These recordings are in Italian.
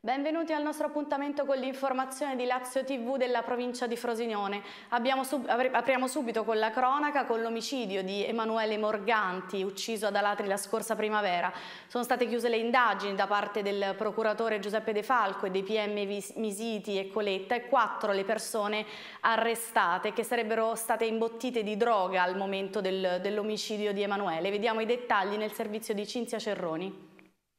Benvenuti al nostro appuntamento con l'informazione di Lazio TV della provincia di Frosinone. Sub apriamo subito con la cronaca con l'omicidio di Emanuele Morganti, ucciso ad Alatri la scorsa primavera. Sono state chiuse le indagini da parte del procuratore Giuseppe De Falco e dei PM Misiti e Coletta e quattro le persone arrestate che sarebbero state imbottite di droga al momento del, dell'omicidio di Emanuele. Vediamo i dettagli nel servizio di Cinzia Cerroni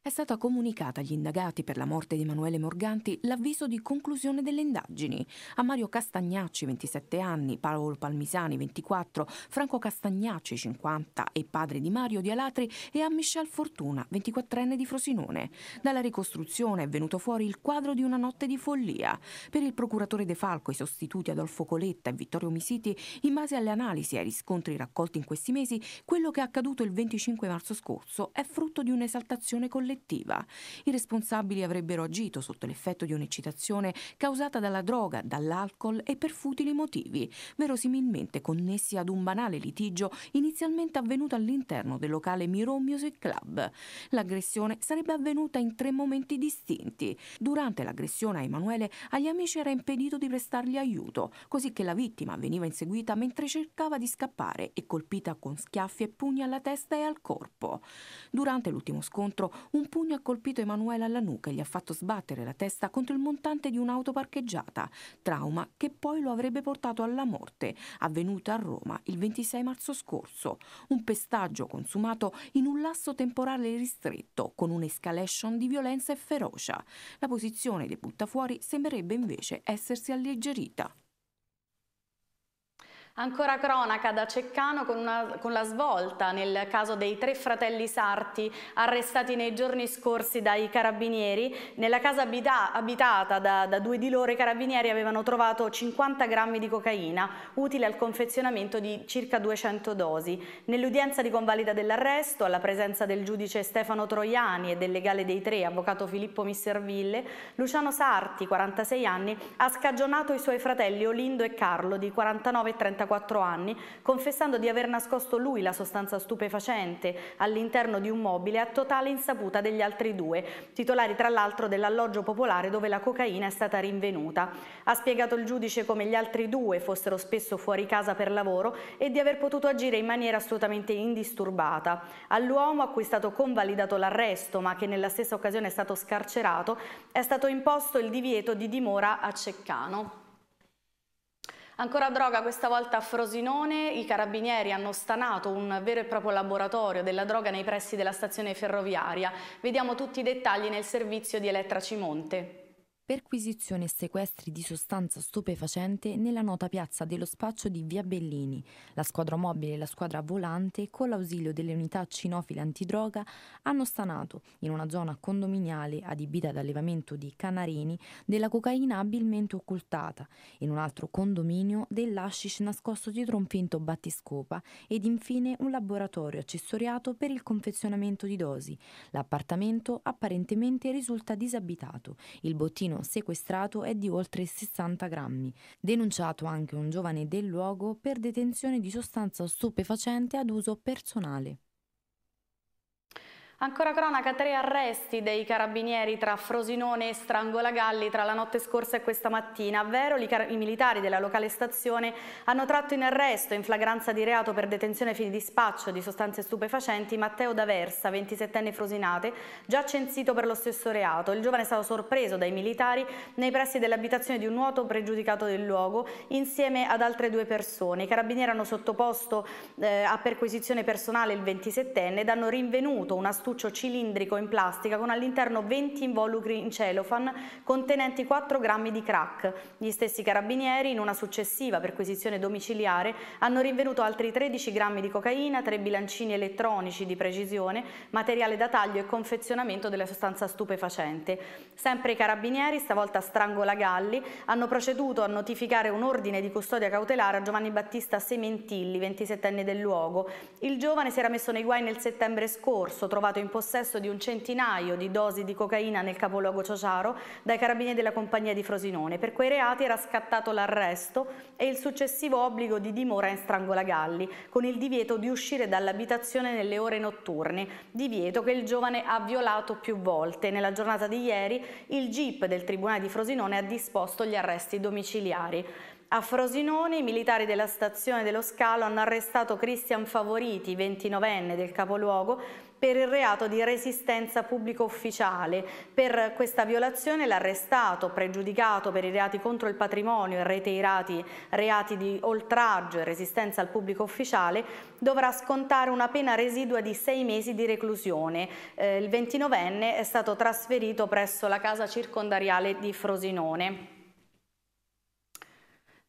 è stata comunicata agli indagati per la morte di Emanuele Morganti l'avviso di conclusione delle indagini. A Mario Castagnacci, 27 anni, Paolo Palmisani, 24, Franco Castagnacci, 50 e padre di Mario di Alatri e a Michel Fortuna, 24enne di Frosinone. Dalla ricostruzione è venuto fuori il quadro di una notte di follia. Per il procuratore De Falco i sostituti Adolfo Coletta e Vittorio Misiti, in base alle analisi e ai riscontri raccolti in questi mesi, quello che è accaduto il 25 marzo scorso è frutto di un'esaltazione collettiva collettiva. I responsabili avrebbero agito sotto l'effetto di un'eccitazione causata dalla droga, dall'alcol e per futili motivi, verosimilmente connessi ad un banale litigio inizialmente avvenuto all'interno del locale Miro Music Club. L'aggressione sarebbe avvenuta in tre momenti distinti. Durante l'aggressione a Emanuele agli amici era impedito di prestargli aiuto, così che la vittima veniva inseguita mentre cercava di scappare e colpita con schiaffi e pugni alla testa e al corpo. Durante l'ultimo scontro, un un pugno ha colpito Emanuele alla nuca e gli ha fatto sbattere la testa contro il montante di un'auto parcheggiata, trauma che poi lo avrebbe portato alla morte, avvenuta a Roma il 26 marzo scorso. Un pestaggio consumato in un lasso temporale ristretto, con un'escalation di violenza e ferocia. La posizione dei buttafuori sembrerebbe invece essersi alleggerita. Ancora cronaca da Ceccano con, una, con, la svolta nel caso dei tre fratelli sarti arrestati nei giorni scorsi dai carabinieri. Nella casa abita, abitata da, da, due di loro i carabinieri avevano trovato 50 grammi di cocaina utile al confezionamento di circa 200 dosi. Nell'udienza di convalida dell'arresto, alla presenza del giudice Stefano Troiani e del legale dei tre, avvocato Filippo Misserville, Luciano Sarti, 46 anni, ha scagionato i suoi fratelli Olindo e Carlo di 49 e 34 34 anni, confessando di aver nascosto lui la sostanza stupefacente all'interno di un mobile a totale insaputa degli altri due, titolari tra l'altro dell'alloggio popolare dove la cocaina è stata rinvenuta. Ha spiegato il giudice come gli altri due fossero spesso fuori casa per lavoro e di aver potuto agire in maniera assolutamente indisturbata. All'uomo a cui è stato convalidato l'arresto, ma che nella stessa occasione è stato scarcerato, è stato imposto il divieto di dimora a Ceccano. Ancora droga, questa volta a Frosinone, i carabinieri hanno stanato un vero e proprio laboratorio della droga nei pressi della stazione ferroviaria. Vediamo tutti i dettagli nel servizio di Elettra Cimonte perquisizione e sequestri di sostanza stupefacente nella nota piazza dello spaccio di Via Bellini. La squadra mobile e la squadra volante, con l'ausilio delle unità cinofile antidroga, hanno stanato in una zona condominiale adibita ad allevamento di canarini della cocaina abilmente occultata, in un altro condominio dell'ashish nascosto dietro un finto battiscopa ed infine un laboratorio accessoriato per il confezionamento di dosi. L'appartamento apparentemente risulta disabitato. Il bottino quotidiano sequestrato è di oltre 60 grammi. Denunciato anche un giovane del luogo per detenzione di sostanza stupefacente ad uso personale. Ancora cronaca, tre arresti dei carabinieri tra Frosinone e Strangolagalli tra la notte scorsa e questa mattina. A Vero, i militari della locale stazione hanno tratto in arresto in flagranza di reato per detenzione e dispaccio di sostanze stupefacenti Matteo D'Aversa, 27enne Frosinate, già censito per lo stesso reato. Il giovane è stato sorpreso dai militari nei pressi dell'abitazione di un nuoto pregiudicato del luogo insieme ad altre due persone. I carabinieri hanno sottoposto eh, a perquisizione personale il 27enne ed hanno rinvenuto una stupefazione astuccio cilindrico in plastica con all'interno 20 involucri in celofan contenenti 4 grammi di crack. Gli stessi carabinieri, in una successiva perquisizione domiciliare, hanno rinvenuto altri 13 grammi di cocaina, tre bilancini elettronici di precisione, materiale da taglio e confezionamento della sostanza stupefacente. Sempre i carabinieri, stavolta Strangola Galli, hanno proceduto a notificare un ordine di custodia cautelare a Giovanni Battista Sementilli, 27enne del luogo. Il giovane si era messo nei guai nel settembre scorso, trovato trovato in possesso di un centinaio di dosi di cocaina nel capoluogo Ciociaro dai carabinieri della compagnia di Frosinone. Per quei reati era scattato l'arresto e il successivo obbligo di dimora in Strangolagalli, con il divieto di uscire dall'abitazione nelle ore notturne, divieto che il giovane ha violato più volte. Nella giornata di ieri il GIP del Tribunale di Frosinone ha disposto gli arresti domiciliari. A Frosinone i militari della stazione dello Scalo hanno arrestato Cristian Favoriti, 29enne del capoluogo, per il reato di resistenza pubblico ufficiale. Per questa violazione l'arrestato, pregiudicato per i reati contro il patrimonio e reiterati reati di oltraggio e resistenza al pubblico ufficiale, dovrà scontare una pena residua di sei mesi di reclusione. Eh, il 29enne è stato trasferito presso la casa circondariale di Frosinone.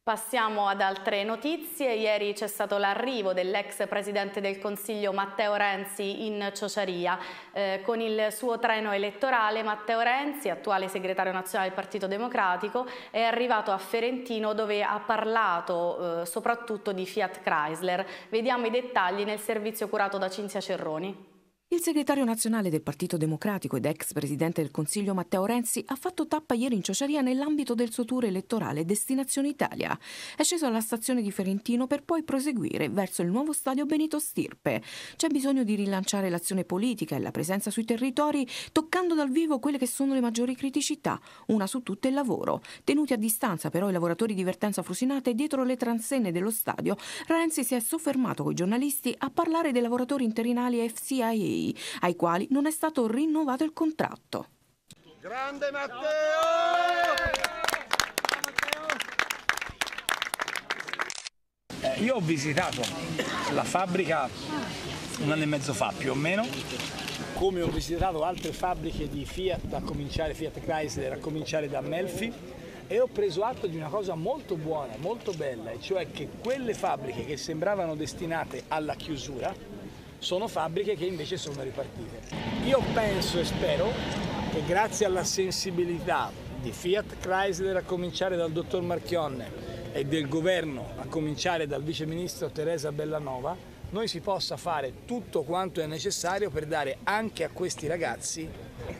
Passiamo ad altre notizie. Ieri c'è stato l'arrivo dell'ex presidente del Consiglio Matteo Renzi in Ciociaria. Eh, con il suo treno elettorale Matteo Renzi, attuale segretario nazionale del Partito Democratico, è arrivato a Ferentino dove ha parlato eh, soprattutto di Fiat Chrysler. Vediamo i dettagli nel servizio curato da Cinzia Cerroni. Il segretario nazionale del Partito Democratico ed ex presidente del Consiglio Matteo Renzi ha fatto tappa ieri in Ciociaria nell'ambito del suo tour elettorale Destinazione Italia. È sceso alla stazione di Ferentino per poi proseguire verso il nuovo stadio Benito Stirpe. C'è bisogno di rilanciare l'azione politica e la presenza sui territori, toccando dal vivo quelle che sono le maggiori criticità, una su tutte il lavoro. Tenuti a distanza però i lavoratori di Vertenza Frusinate e dietro le transenne dello stadio, Renzi si è soffermato con i giornalisti a parlare dei lavoratori interinali FCIA europei, ai quali non è stato rinnovato il contratto. Grande Matteo! Eh, io ho visitato la fabbrica un anno e mezzo fa più o meno come ho visitato altre fabbriche di Fiat a cominciare Fiat Chrysler a cominciare da Melfi e ho preso atto di una cosa molto buona, molto bella, e cioè che quelle fabbriche che sembravano destinate alla chiusura sono fabbriche che invece sono ripartite. Io penso e spero che grazie alla sensibilità di Fiat Chrysler a cominciare dal dottor Marchionne e del governo a cominciare dal vice ministro Teresa Bellanova, noi si possa fare tutto quanto è necessario per dare anche a questi ragazzi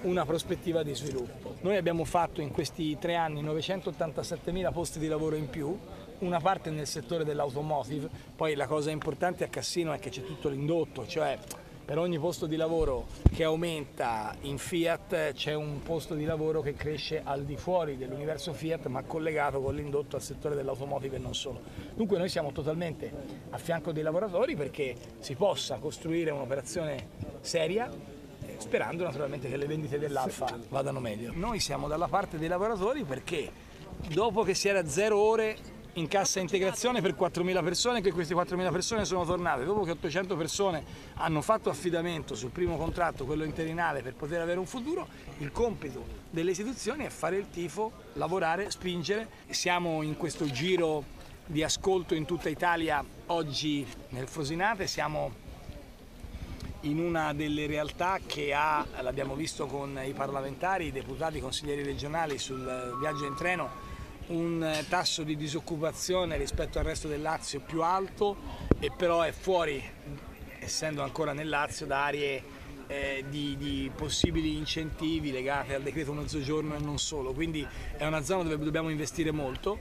una prospettiva di sviluppo. Noi abbiamo fatto in questi tre anni 987.000 posti di lavoro in più, una parte nel settore dell'automotive, poi la cosa importante a Cassino è che c'è tutto l'indotto, cioè per ogni posto di lavoro che aumenta in Fiat c'è un posto di lavoro che cresce al di fuori dell'universo Fiat ma collegato con l'indotto al settore dell'automotive e non solo. Dunque noi siamo totalmente a fianco dei lavoratori perché si possa costruire un'operazione seria eh, sperando naturalmente che le vendite dell'Alfa vadano meglio. Noi siamo dalla parte dei lavoratori perché dopo che si era zero ore in cassa integrazione per 4.000 persone che queste 4.000 persone sono tornate dopo che 800 persone hanno fatto affidamento sul primo contratto, quello interinale, per poter avere un futuro, il compito delle istituzioni è fare il tifo, lavorare, spingere. Siamo in questo giro di ascolto in tutta Italia oggi nel Frosinate, siamo in una delle realtà che ha, l'abbiamo visto con i parlamentari, i deputati, i consiglieri regionali sul viaggio in treno, un eh, tasso di disoccupazione rispetto al resto del Lazio più alto e però è fuori, essendo ancora nel Lazio, da aree eh, di, di, possibili incentivi legate al decreto mezzogiorno e non solo. Quindi è una zona dove dobbiamo investire molto.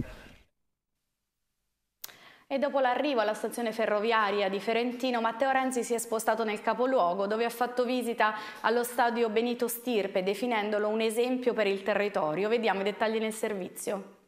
E dopo l'arrivo alla stazione ferroviaria di Ferentino, Matteo Renzi si è spostato nel capoluogo, dove ha fatto visita allo stadio Benito Stirpe, definendolo un esempio per il territorio. Vediamo i dettagli nel servizio.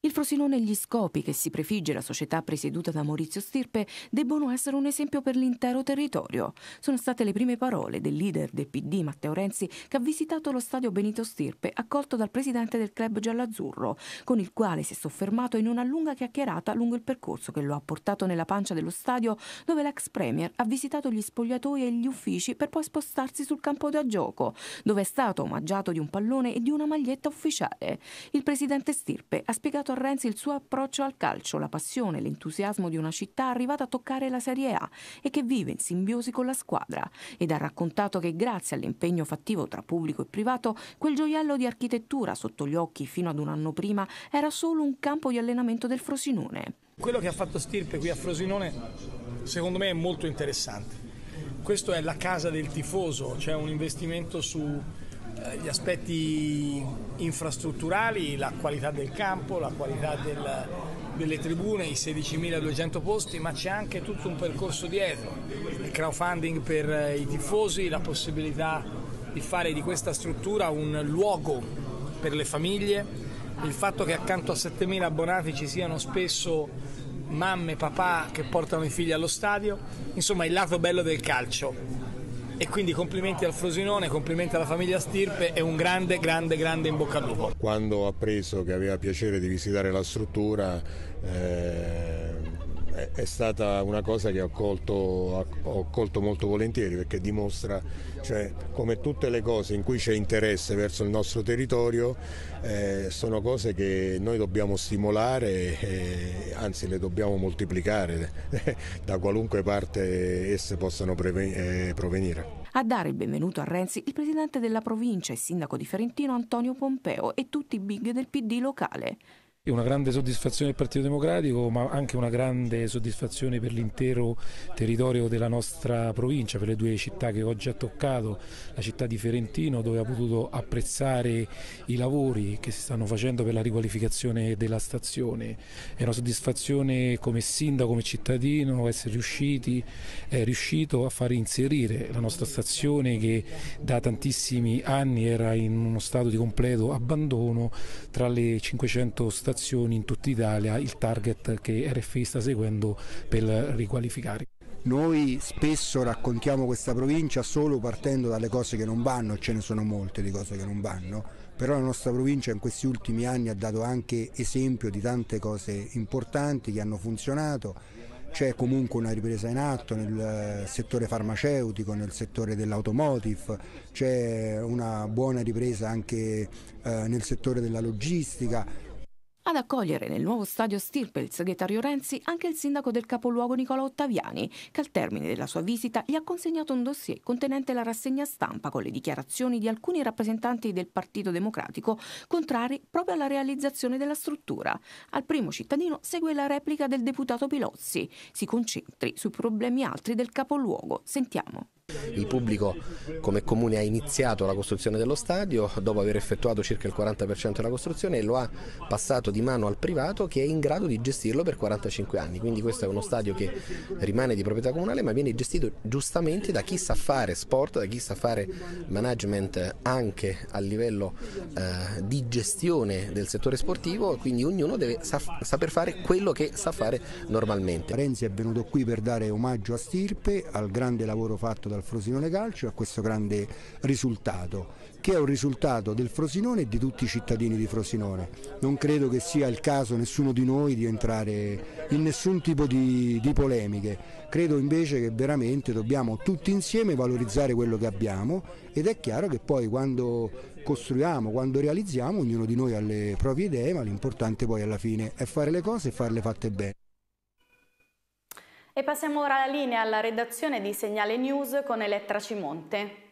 Il Frosinone e gli scopi che si prefigge la società presieduta da Maurizio Stirpe debbono essere un esempio per l'intero territorio. Sono state le prime parole del leader del PD Matteo Renzi che ha visitato lo stadio Benito Stirpe, accolto dal presidente del club giallazzurro, con il quale si è soffermato in una lunga chiacchierata lungo il percorso che lo ha portato nella pancia dello stadio dove l'ex premier ha visitato gli spogliatoi e gli uffici per poi spostarsi sul campo da gioco, dove è stato omaggiato di un pallone e di una maglietta ufficiale. Il presidente Stirpe ha spiegato riportato a Renzi il suo approccio al calcio, la passione, l'entusiasmo di una città arrivata a toccare la Serie A e che vive in simbiosi con la squadra ed ha raccontato che grazie all'impegno fattivo tra pubblico e privato quel gioiello di architettura sotto gli occhi fino ad un anno prima era solo un campo di allenamento del Frosinone. Quello che ha fatto Stirpe qui a Frosinone secondo me è molto interessante. Questa è la casa del tifoso, cioè un investimento su eh, gli aspetti infrastrutturali, la qualità del campo, la qualità del, delle tribune, i 16.200 posti, ma c'è anche tutto un percorso dietro, il crowdfunding per eh, i tifosi, la possibilità di fare di questa struttura un luogo per le famiglie, il fatto che accanto a 7.000 abbonati ci siano spesso mamme, papà che portano i figli allo stadio, insomma il lato bello del calcio e quindi complimenti al Frosinone, complimenti alla famiglia Stirpe e un grande, grande, grande in bocca al lupo. Quando ho appreso che aveva piacere di visitare la struttura, eh è, stata una cosa che ho colto, ho colto molto volentieri perché dimostra cioè, come tutte le cose in cui c'è interesse verso il nostro territorio eh, sono cose che noi dobbiamo stimolare, e, anzi le dobbiamo moltiplicare eh, da qualunque parte esse possano preven- eh, provenire. A dare il benvenuto a Renzi il presidente della provincia e sindaco di Ferentino Antonio Pompeo e tutti i big del PD locale è una grande soddisfazione del Partito Democratico ma anche una grande soddisfazione per l'intero territorio della nostra provincia, per le due città che oggi ha toccato, la città di Ferentino dove ha potuto apprezzare i lavori che si stanno facendo per la riqualificazione della stazione. È una soddisfazione come sindaco, come cittadino essere riusciti, eh, riuscito a far inserire la nostra stazione che da tantissimi anni era in uno stato di completo abbandono tra le 500 stazioni stazioni in tutta Italia il target che RFI sta seguendo per riqualificare. Noi spesso raccontiamo questa provincia solo partendo dalle cose che non vanno, ce ne sono molte di cose che non vanno, però la nostra provincia in questi ultimi anni ha dato anche esempio di tante cose importanti che hanno funzionato, c'è comunque una ripresa in atto nel settore farmaceutico, nel settore dell'automotive, c'è una buona ripresa anche eh, nel settore della logistica, ad accogliere nel nuovo stadio Stirpe il segretario Renzi anche il sindaco del capoluogo Nicola Ottaviani, che al termine della sua visita gli ha consegnato un dossier contenente la rassegna stampa con le dichiarazioni di alcuni rappresentanti del Partito Democratico contrari proprio alla realizzazione della struttura. Al primo cittadino segue la replica del deputato Pilozzi. Si concentri sui problemi altri del capoluogo. Sentiamo. Il pubblico come comune ha iniziato la costruzione dello stadio dopo aver effettuato circa il 40% della costruzione e lo ha passato di mano al privato che è in grado di gestirlo per 45 anni. Quindi questo è uno stadio che rimane di proprietà comunale ma viene gestito giustamente da chi sa fare sport, da chi sa fare management anche a livello eh, di gestione del settore sportivo, quindi ognuno deve sa saper fare quello che sa fare normalmente. Renzi è venuto qui per dare omaggio a Stirpe, al grande lavoro fatto da dal Frosinone Calcio a questo grande risultato, che è un risultato del Frosinone e di tutti i cittadini di Frosinone. Non credo che sia il caso nessuno di noi di entrare in nessun tipo di, di polemiche, credo invece che veramente dobbiamo tutti insieme valorizzare quello che abbiamo ed è chiaro che poi quando costruiamo, quando realizziamo, ognuno di noi ha le proprie idee, ma l'importante poi alla fine è fare le cose e farle fatte bene. E passiamo ora alla linea alla redazione di Segnale News con Elettra Cimonte.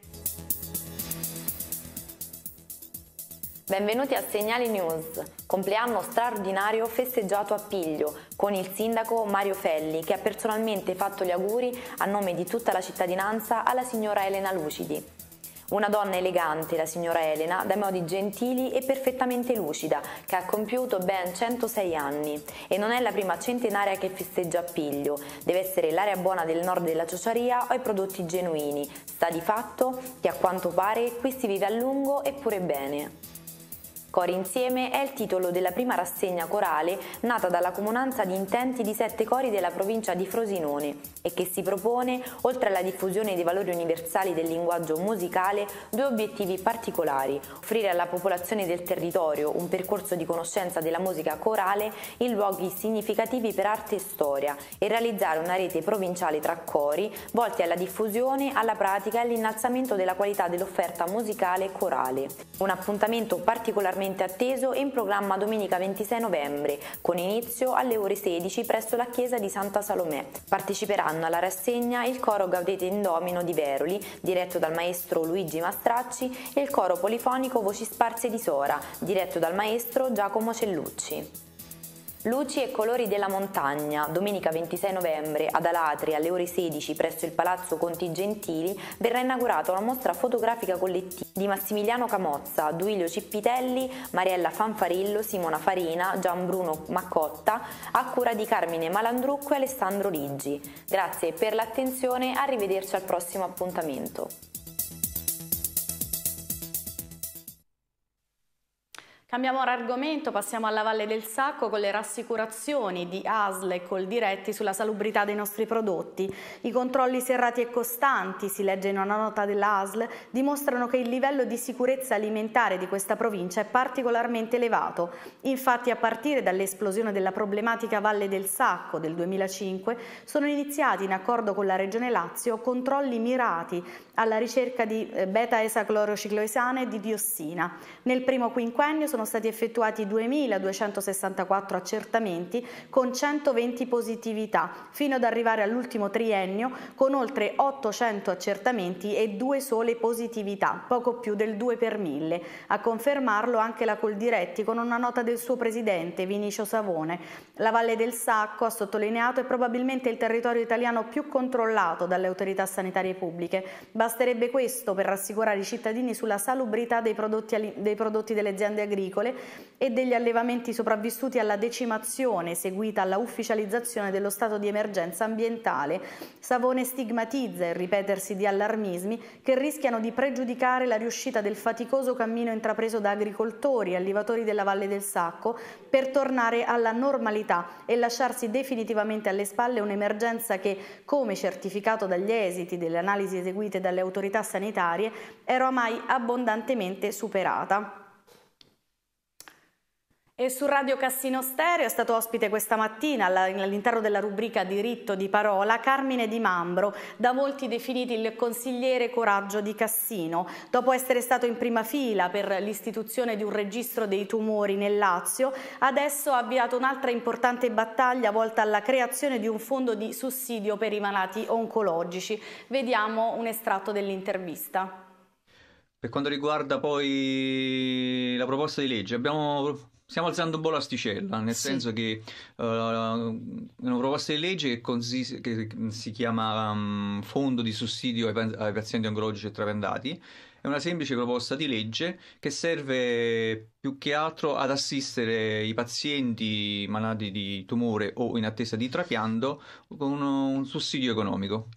Benvenuti a Segnale News, compleanno straordinario festeggiato a Piglio con il sindaco Mario Felli che ha personalmente fatto gli auguri a nome di tutta la cittadinanza alla signora Elena Lucidi. Una donna elegante, la signora Elena, dai modi gentili e perfettamente lucida, che ha compiuto ben 106 anni e non è la prima centenaria che festeggia a Piglio. Deve essere l'area buona del nord della ciociaria o i prodotti genuini. Sta di fatto che a quanto pare qui si vive a lungo e pure bene. Cori Insieme è il titolo della prima rassegna corale nata dalla comunanza di intenti di sette cori della provincia di Frosinone e che si propone, oltre alla diffusione dei valori universali del linguaggio musicale, due obiettivi particolari, offrire alla popolazione del territorio un percorso di conoscenza della musica corale in luoghi significativi per arte e storia e realizzare una rete provinciale tra cori volti alla diffusione, alla pratica e all'innalzamento della qualità dell'offerta musicale e corale. Un appuntamento particolarmente ampiamente atteso e in programma domenica 26 novembre, con inizio alle ore 16 presso la chiesa di Santa Salomè. Parteciperanno alla rassegna il coro Gaudete in Domino di Veroli, diretto dal maestro Luigi Mastracci, e il coro polifonico Voci Sparse di Sora, diretto dal maestro Giacomo Cellucci. Luci e colori della montagna, domenica 26 novembre ad Alatri alle ore 16 presso il Palazzo Conti Gentili verrà inaugurata una mostra fotografica collettiva di Massimiliano Camozza, Duilio Cippitelli, Mariella Fanfarillo, Simona Farina, Gianbruno Maccotta a cura di Carmine Malandrucco e Alessandro Liggi. Grazie per l'attenzione, arrivederci al prossimo appuntamento. Cambiamo argomento, passiamo alla Valle del Sacco con le rassicurazioni di ASL e col diretti sulla salubrità dei nostri prodotti. I controlli serrati e costanti, si legge in una nota dell'ASL, dimostrano che il livello di sicurezza alimentare di questa provincia è particolarmente elevato. Infatti a partire dall'esplosione della problematica Valle del Sacco del 2005 sono iniziati in accordo con la Regione Lazio controlli mirati alla ricerca di eh, beta-esaclorocicloesane e di diossina. Nel primo quinquennio sono stati effettuati 2.264 accertamenti con 120 positività, fino ad arrivare all'ultimo triennio con oltre 800 accertamenti e due sole positività, poco più del 2 per 1000. A confermarlo anche la Coldiretti con una nota del suo presidente Vinicio Savone. La Valle del Sacco, ha sottolineato, è probabilmente il territorio italiano più controllato dalle autorità sanitarie pubbliche. Basterebbe questo per rassicurare i cittadini sulla salubrità dei prodotti, dei prodotti delle aziende agricole agricole e degli allevamenti sopravvissuti alla decimazione seguita alla ufficializzazione dello stato di emergenza ambientale. Savone stigmatizza il ripetersi di allarmismi che rischiano di pregiudicare la riuscita del faticoso cammino intrapreso da agricoltori e allevatori della Valle del Sacco per tornare alla normalità e lasciarsi definitivamente alle spalle un'emergenza che, come certificato dagli esiti delle analisi eseguite dalle autorità sanitarie, era ormai abbondantemente superata. E su Radio Cassino Stereo è stato ospite questa mattina all'interno della rubrica Diritto di Parola Carmine Di Mambro, da molti definito il consigliere coraggio di Cassino. Dopo essere stato in prima fila per l'istituzione di un registro dei tumori nel Lazio, adesso ha avviato un'altra importante battaglia volta alla creazione di un fondo di sussidio per i malati oncologici. Vediamo un estratto dell'intervista. Per quanto riguarda poi la proposta di legge, abbiamo stiamo alzando un po' l'asticella, nel sì. senso che uh, una proposta di legge che, consiste, che si chiama um, Fondo di sussidio ai, ai pazienti oncologici e travendati è una semplice proposta di legge che serve più che altro ad assistere i pazienti malati di tumore o in attesa di trapianto con un, un sussidio economico.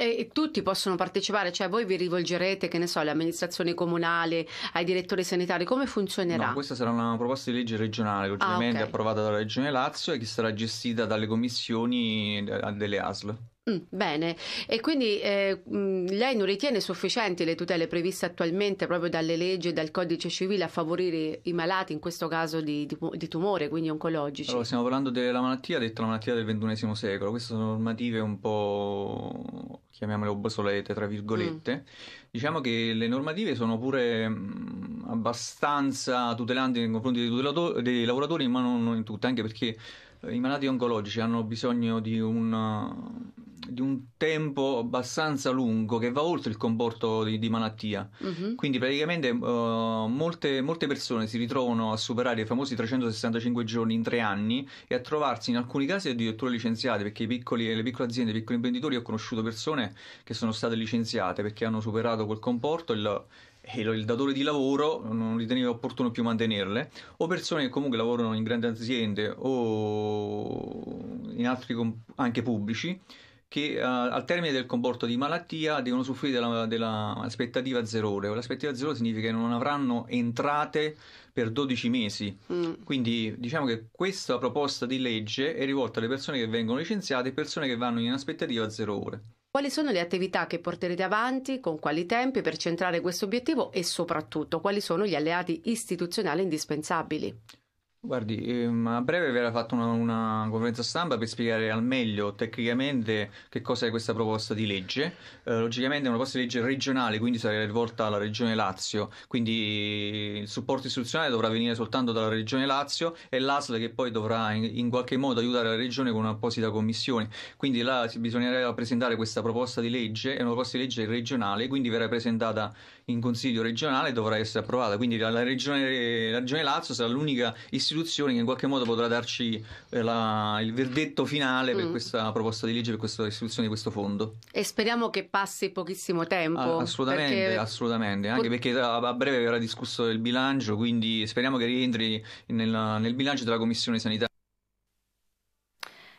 E tutti possono partecipare, cioè voi vi rivolgerete, che ne so, alle amministrazioni comunali, ai direttori sanitari, come funzionerà? No, questa sarà una proposta di legge regionale, logicamente ah, okay. approvata dalla Regione Lazio e che sarà gestita dalle commissioni eh, delle ASL. Mm, bene, e quindi eh, mm, lei non ritiene sufficienti le tutele previste attualmente proprio dalle leggi e dal codice civile a favorire i malati, in questo caso di, di, di tumore, quindi oncologici? Allora, stiamo parlando della malattia, detta la malattia del XXI secolo, queste sono normative un po', chiamiamole obsolete, tra virgolette. Mm. Diciamo che le normative sono pure mm, abbastanza tutelanti nei confronti dei, dei lavoratori, ma non in tutte, anche perché eh, i malati oncologici hanno bisogno di un di un tempo abbastanza lungo che va oltre il comporto di, di malattia. Uh-huh. Quindi praticamente uh, molte, molte, persone si ritrovano a superare i famosi 365 giorni in tre anni e a trovarsi in alcuni casi addirittura licenziate perché piccoli, le piccole aziende, i piccoli imprenditori, ho conosciuto persone che sono state licenziate perché hanno superato quel comporto e il, e il datore di lavoro non riteneva opportuno più mantenerle, o persone che comunque lavorano in grandi aziende o in altri comp- anche pubblici che uh, al termine del comporto di malattia devono soffrire dell'aspettativa della zero ore. L'aspettativa zero significa che non avranno entrate per 12 mesi. Mm. Quindi diciamo che questa proposta di legge è rivolta alle persone che vengono licenziate e persone che vanno in aspettativa zero ore. Quali sono le attività che porterete avanti, con quali tempi per centrare questo obiettivo e soprattutto quali sono gli alleati istituzionali indispensabili? Guardi, ehm, a breve verrà fatta una, una, conferenza stampa per spiegare al meglio tecnicamente che cosa è questa proposta di legge. Eh, logicamente è una proposta di legge regionale, quindi sarà rivolta alla Regione Lazio, quindi il supporto istituzionale dovrà venire soltanto dalla Regione Lazio e l'ASL che poi dovrà in, in qualche modo aiutare la Regione con un'apposita commissione. Quindi là bisognerà presentare questa proposta di legge, è una proposta di legge regionale, quindi verrà presentata in Consiglio regionale e dovrà essere approvata. Quindi la Regione, la regione Lazio sarà l'unica istituzione istituzioni che in qualche modo potrà darci eh, la, il verdetto finale mm. per questa proposta di legge, per questa istituzione di questo fondo. E speriamo che passi pochissimo tempo. Ah, assolutamente, perché... assolutamente, anche Pot... perché a, a, breve verrà discusso il bilancio, quindi speriamo che rientri nel, nel bilancio della Commissione Sanità.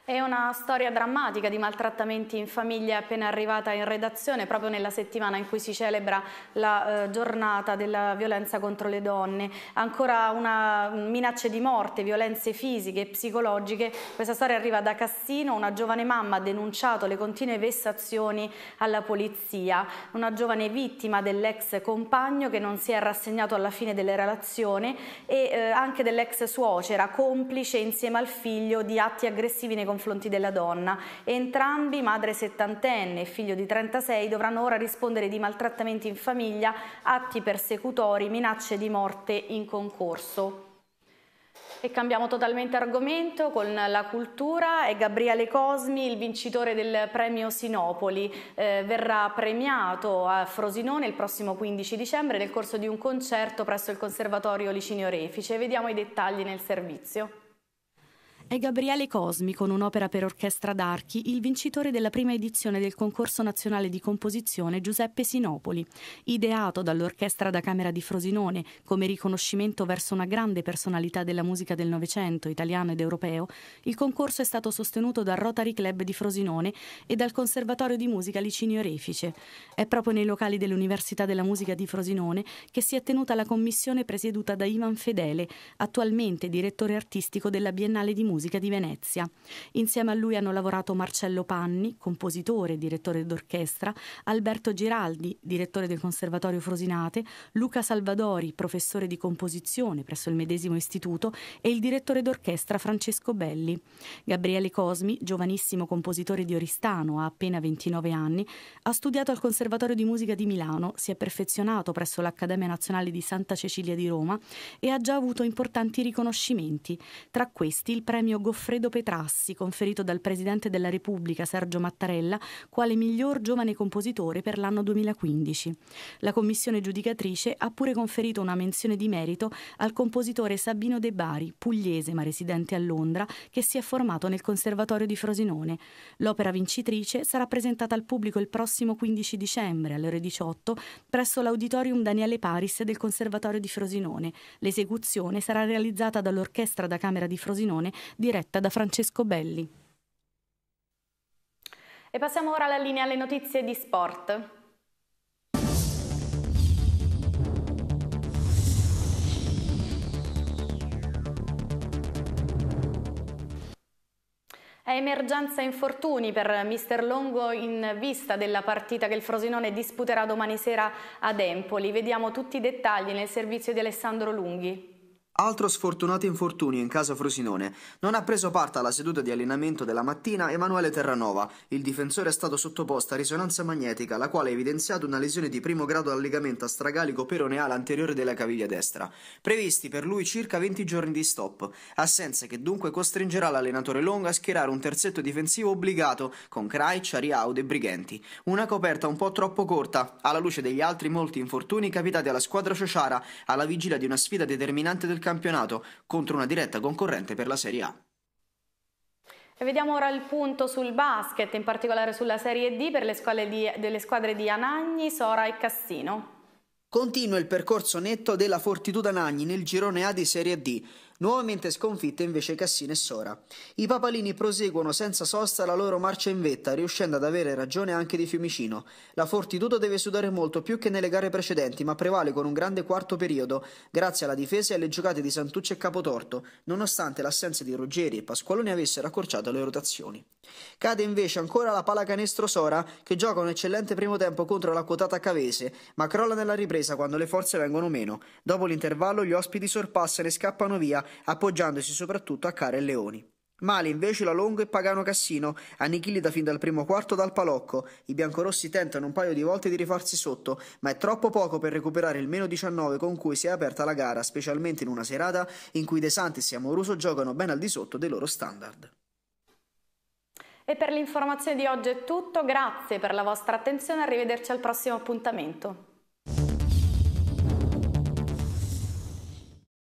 È una storia drammatica di maltrattamenti in famiglia appena arrivata in redazione proprio nella settimana in cui si celebra la eh, giornata della violenza contro le donne. Ancora una minacce di morte, violenze fisiche e psicologiche. Questa storia arriva da Cassino, una giovane mamma ha denunciato le continue vessazioni alla polizia. Una giovane vittima dell'ex compagno che non si è rassegnato alla fine della relazione e eh, anche dell'ex suocera, complice insieme al figlio di atti aggressivi nei confronti confronti della donna. Entrambi, madre settantenne e figlio di 36, dovranno ora rispondere di maltrattamenti in famiglia, atti persecutori, minacce di morte in concorso. E cambiamo totalmente argomento con la cultura è Gabriele Cosmi, il vincitore del premio Sinopoli, eh, verrà premiato a Frosinone il prossimo 15 dicembre nel corso di un concerto presso il Conservatorio Licinio Refice. Vediamo i dettagli nel servizio. È Gabriele Cosmi con un'opera per orchestra d'archi, il vincitore della prima edizione del concorso nazionale di composizione Giuseppe Sinopoli, ideato dall'orchestra da camera di Frosinone come riconoscimento verso una grande personalità della musica del Novecento italiano ed europeo. Il concorso è stato sostenuto dal Rotary Club di Frosinone e dal Conservatorio di Musica Licinio Refice. È proprio nei locali dell'Università della Musica di Frosinone che si è tenuta la commissione presieduta da Ivan Fedele, attualmente direttore artistico della Biennale di Musica musica di Venezia. Insieme a lui hanno lavorato Marcello Panni, compositore e direttore d'orchestra, Alberto Giraldi, direttore del Conservatorio Frosinate, Luca Salvadori, professore di composizione presso il medesimo istituto, e il direttore d'orchestra Francesco Belli. Gabriele Cosmi, giovanissimo compositore di Oristano, ha appena 29 anni, ha studiato al Conservatorio di Musica di Milano, si è perfezionato presso l'Accademia Nazionale di Santa Cecilia di Roma e ha già avuto importanti riconoscimenti, tra questi il premio premio Goffredo Petrassi, conferito dal Presidente della Repubblica Sergio Mattarella, quale miglior giovane compositore per l'anno 2015. La commissione giudicatrice ha pure conferito una menzione di merito al compositore Sabino De Bari, pugliese ma residente a Londra, che si è formato nel Conservatorio di Frosinone. L'opera vincitrice sarà presentata al pubblico il prossimo 15 dicembre alle ore 18 presso l'Auditorium Daniele Paris del Conservatorio di Frosinone. L'esecuzione sarà realizzata dall'Orchestra da Camera di Frosinone diretta da Francesco Belli. E passiamo ora alla linea alle notizie di sport. È emergenza infortuni per mister Longo in vista della partita che il Frosinone disputerà domani sera ad Empoli. Vediamo tutti i dettagli nel servizio di Alessandro Lunghi. Altro sfortunato infortunio in casa Frosinone. Non ha preso parte alla seduta di allenamento della mattina Emanuele Terranova. Il difensore è stato sottoposto a risonanza magnetica, la quale ha evidenziato una lesione di primo grado al legamento astragalico peroneale anteriore della caviglia destra. Previsti per lui circa 20 giorni di stop, assenza che dunque costringerà l'allenatore Longa a schierare un terzetto difensivo obbligato con Krajc, Ariaud e Brighenti. Una coperta un po' troppo corta, alla luce degli altri molti infortuni capitati alla squadra sociara alla vigilia di una sfida determinante del campionato campionato contro una diretta concorrente per la Serie A. E vediamo ora il punto sul basket, in particolare sulla Serie D per le di, delle squadre di Anagni, Sora e Cassino. Continua il percorso netto della Fortitudo Anagni nel girone A di Serie D nuovamente sconfitte invece Cassina e Sora. I papalini proseguono senza sosta la loro marcia in vetta, riuscendo ad avere ragione anche di Fiumicino. La Fortitudo deve sudare molto più che nelle gare precedenti, ma prevale con un grande quarto periodo, grazie alla difesa e alle giocate di Santucci e Capotorto, nonostante l'assenza di Ruggeri e Pasqualoni avessero accorciato le rotazioni. Cade invece ancora la palacanestro Sora, che gioca un eccellente primo tempo contro la quotata Cavese, ma crolla nella ripresa quando le forze vengono meno. Dopo l'intervallo gli ospiti sorpassano e scappano via, appoggiandosi soprattutto a Care e Leoni. Male invece la Longo e Pagano Cassino, annichilita fin dal primo quarto dal Palocco. I biancorossi tentano un paio di volte di rifarsi sotto, ma è troppo poco per recuperare il meno 19 con cui si è aperta la gara, specialmente in una serata in cui De Santis e Amoruso giocano ben al di sotto dei loro standard. E per l'informazione di oggi è tutto, grazie per la vostra attenzione, arrivederci al prossimo appuntamento.